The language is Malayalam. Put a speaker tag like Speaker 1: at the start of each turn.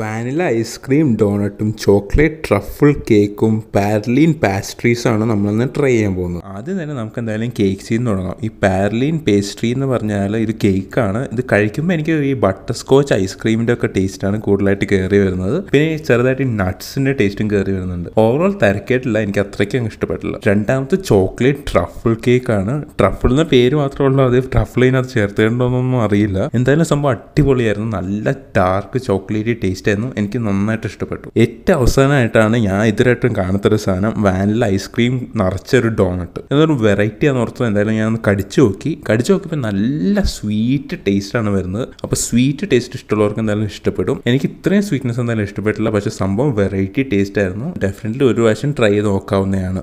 Speaker 1: വാനില ഐസ്ക്രീം ഡോണട്ടും ചോക്ലേറ്റ് ട്രഫിൾ കേക്കും പാരലീൻ പാസ്ട്രീസാണ് നമ്മളിന്ന് ട്രൈ ചെയ്യാൻ പോകുന്നത് ആദ്യം തന്നെ നമുക്ക് എന്തായാലും കേക്ക് നിന്ന് തുടങ്ങാം ഈ പാരലീൻ പേസ്ട്രി എന്ന് പറഞ്ഞാൽ ഇത് കേക്കാണ് ഇത് കഴിക്കുമ്പോൾ എനിക്ക് ഈ ബട്ടർ സ്കോച്ച് ഐസ്ക്രീമിൻ്റെ ഒക്കെ ടേസ്റ്റാണ് കൂടുതലായിട്ട് കയറി വരുന്നത് പിന്നെ ചെറുതായിട്ട് നട്ട്സിൻ്റെ ടേസ്റ്റും കയറി വരുന്നുണ്ട് ഓവറോൾ തിരക്കേട്ടില്ല എനിക്ക് അത്രയ്ക്ക് അങ്ങ് ഇഷ്ടപ്പെട്ടില്ല രണ്ടാമത്തെ ചോക്ലേറ്റ് ട്രഫിൾ കേക്കാണ് ട്രഫിൾ എന്ന പേര് മാത്രമേ ഉള്ളൂ അത് ട്രഫിളിനകത്ത് ചേർത്തേണ്ടോന്നൊന്നും അറിയില്ല എന്തായാലും സംഭവം അടിപൊളിയായിരുന്നു നല്ല ഡാർക്ക് ചോക്ലേറ്റ് ടേസ്റ്റ് ആയിരുന്നു എനിക്ക് നന്നായിട്ട് ഇഷ്ടപ്പെട്ടു ഏറ്റവും അവസാനമായിട്ടാണ് ഞാൻ ഇതിലായിട്ടും കാണാത്തൊരു സാധനം വാനില ഐസ്ക്രീം നിറച്ചൊരു ഡോണട്ട് എന്നൊരു വെറൈറ്റി ആണെന്ന് ഓർത്തത് എന്തായാലും ഞാൻ കടിച്ചു നോക്കി കടിച്ചു നോക്കിയപ്പോൾ നല്ല സ്വീറ്റ് ടേസ്റ്റാണ് വരുന്നത് അപ്പോൾ സ്വീറ്റ് ടേസ്റ്റ് ഇഷ്ടമുള്ളവർക്ക് എന്തായാലും ഇഷ്ടപ്പെടും എനിക്ക് ഇത്രയും സ്വീറ്റ്നെസ് എന്തായാലും ഇഷ്ടപ്പെട്ടില്ല പക്ഷേ സംഭവം വെറൈറ്റി ടേസ്റ്റ് ആയിരുന്നു ഡെഫിനറ്റ്ലി ഒരു പ്രാവശ്യം ട്രൈ ചെയ്ത് നോക്കാവുന്നതാണ്